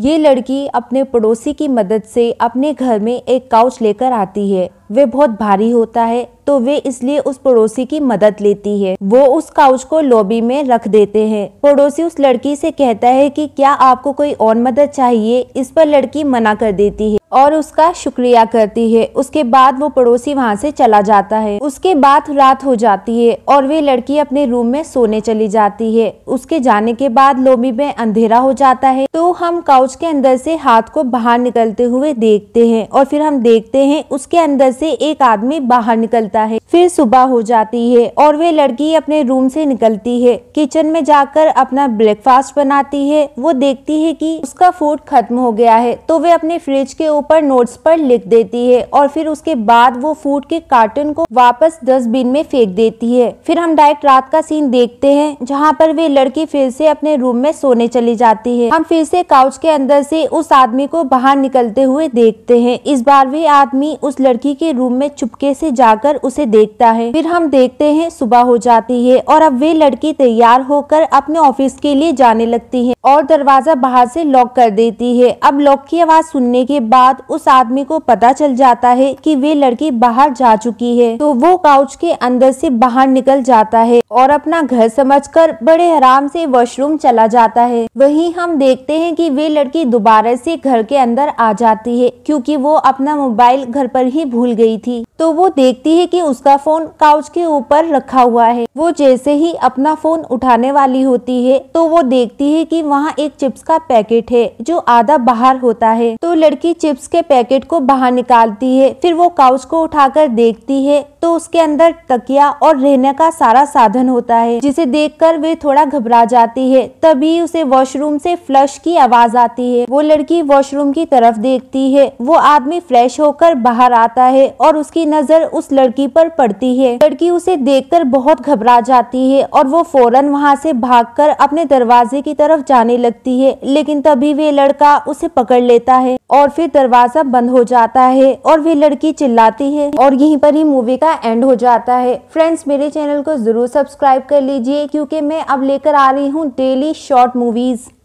ये लड़की अपने पड़ोसी की मदद से अपने घर में एक काउच लेकर आती है वे बहुत भारी होता है तो वे इसलिए उस पड़ोसी की मदद लेती है वो उस काउच को लॉबी में रख देते हैं पड़ोसी उस लड़की से कहता है कि क्या आपको कोई और मदद चाहिए इस पर लड़की मना कर देती है और उसका शुक्रिया करती है उसके बाद वो पड़ोसी वहाँ से चला जाता है उसके बाद रात हो जाती है और वे लड़की अपने रूम में सोने चली जाती है उसके जाने के बाद लॉबी में अंधेरा हो जाता है तो हम काउच के अंदर से हाथ को बाहर निकलते हुए देखते हैं और फिर हम देखते हैं उसके अंदर से एक आदमी बाहर निकलता है फिर सुबह हो जाती है और वे लड़की अपने रूम से निकलती है किचन में जाकर अपना ब्रेकफास्ट बनाती है वो देखती है कि उसका फूड खत्म हो गया है तो वे अपने फ्रिज के ऊपर नोट्स पर लिख देती है और फिर उसके बाद वो फूड के कार्टन को वापस डस्टबिन में फेंक देती है फिर हम डायरेक्ट रात का सीन देखते है जहाँ पर वे लड़की फिर से अपने रूम में सोने चली जाती है हम फिर से काउच के अंदर से उस आदमी को बाहर निकलते हुए देखते हैं इस बार वे आदमी उस लड़की के के रूम में चुपके से जाकर उसे देखता है फिर हम देखते हैं सुबह हो जाती है और अब वे लड़की तैयार होकर अपने ऑफिस के लिए जाने लगती है और दरवाजा बाहर से लॉक कर देती है अब लॉक की आवाज सुनने के बाद उस आदमी को पता चल जाता है कि वे लड़की बाहर जा चुकी है तो वो काउच के अंदर से बाहर निकल जाता है और अपना घर समझकर बड़े आराम से वॉशरूम चला जाता है वहीं हम देखते हैं कि वे लड़की दोबारा से घर के अंदर आ जाती है क्योंकि वो अपना मोबाइल घर पर ही भूल गई थी तो वो देखती है कि उसका फोन काउच के ऊपर रखा हुआ है वो जैसे ही अपना फोन उठाने वाली होती है तो वो देखती है कि वहाँ एक चिप्स का पैकेट है जो आधा बाहर होता है तो लड़की चिप्स के पैकेट को बाहर निकालती है फिर वो काउच को उठाकर देखती है तो उसके अंदर तकिया और रहने का सारा साधन होता है जिसे देखकर वे थोड़ा घबरा जाती है तभी उसे वॉशरूम से फ्लश की आवाज आती है वो लड़की वॉशरूम की तरफ देखती है वो आदमी फ्लैश होकर बाहर आता है और उसकी नजर उस लड़की पर पड़ती है लड़की उसे देखकर बहुत घबरा जाती है और वो फौरन वहाँ से भागकर अपने दरवाजे की तरफ जाने लगती है लेकिन तभी वे लड़का उसे पकड़ लेता है और फिर दरवाजा बंद हो जाता है और वे लड़की चिल्लाती है और यहीं पर ही मूवी का एंड हो जाता है फ्रेंड्स मेरे चैनल को जरूर सब्सक्राइब कर लीजिए क्योंकि मैं अब लेकर आ रही हूँ डेली शॉर्ट मूवीज